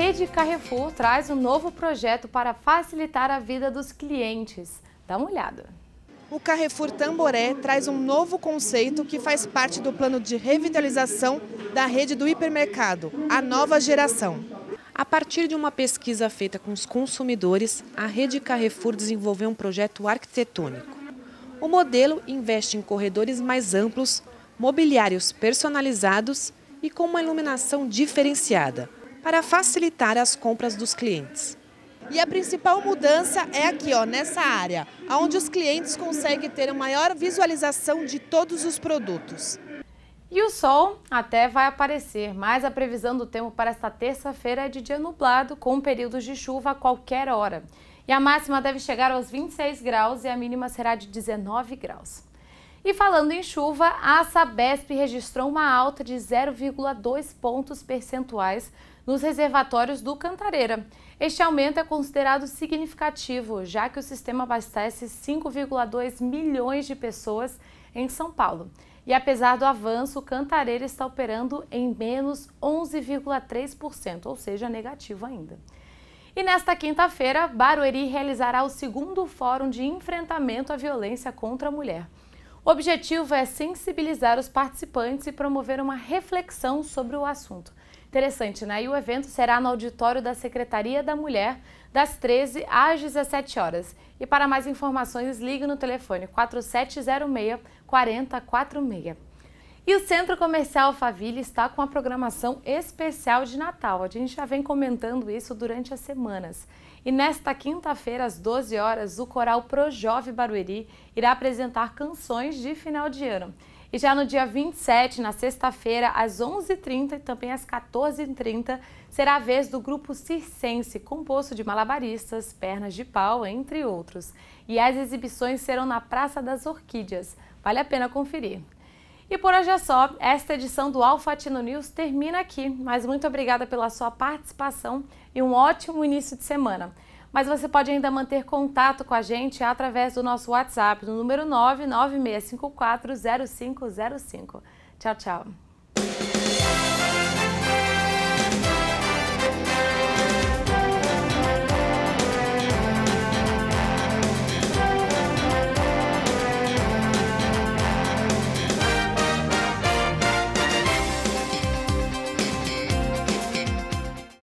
rede Carrefour traz um novo projeto para facilitar a vida dos clientes. Dá uma olhada. O Carrefour Tamboré traz um novo conceito que faz parte do plano de revitalização da rede do hipermercado, a nova geração. A partir de uma pesquisa feita com os consumidores, a rede Carrefour desenvolveu um projeto arquitetônico. O modelo investe em corredores mais amplos, mobiliários personalizados e com uma iluminação diferenciada para facilitar as compras dos clientes. E a principal mudança é aqui, ó, nessa área, onde os clientes conseguem ter uma maior visualização de todos os produtos. E o sol até vai aparecer, mas a previsão do tempo para esta terça-feira é de dia nublado, com períodos de chuva a qualquer hora. E a máxima deve chegar aos 26 graus e a mínima será de 19 graus. E falando em chuva, a Sabesp registrou uma alta de 0,2 pontos percentuais nos reservatórios do Cantareira. Este aumento é considerado significativo, já que o sistema abastece 5,2 milhões de pessoas em São Paulo. E apesar do avanço, o Cantareira está operando em menos 11,3%, ou seja, negativo ainda. E nesta quinta-feira, Barueri realizará o segundo Fórum de Enfrentamento à Violência contra a Mulher. O objetivo é sensibilizar os participantes e promover uma reflexão sobre o assunto. Interessante, né? E o evento será no auditório da Secretaria da Mulher, das 13 às 17 horas. E para mais informações, ligue no telefone 4706 4046. E o Centro Comercial Faville está com a programação especial de Natal. A gente já vem comentando isso durante as semanas. E nesta quinta-feira, às 12 horas, o coral Pro Jove Barueri irá apresentar canções de final de ano. E já no dia 27, na sexta-feira, às 11h30 e também às 14h30, será a vez do grupo Circense, composto de malabaristas, pernas de pau, entre outros. E as exibições serão na Praça das Orquídeas. Vale a pena conferir. E por hoje é só. Esta edição do Alfatino News termina aqui, mas muito obrigada pela sua participação e um ótimo início de semana. Mas você pode ainda manter contato com a gente através do nosso WhatsApp, no número 996540505. Tchau, tchau.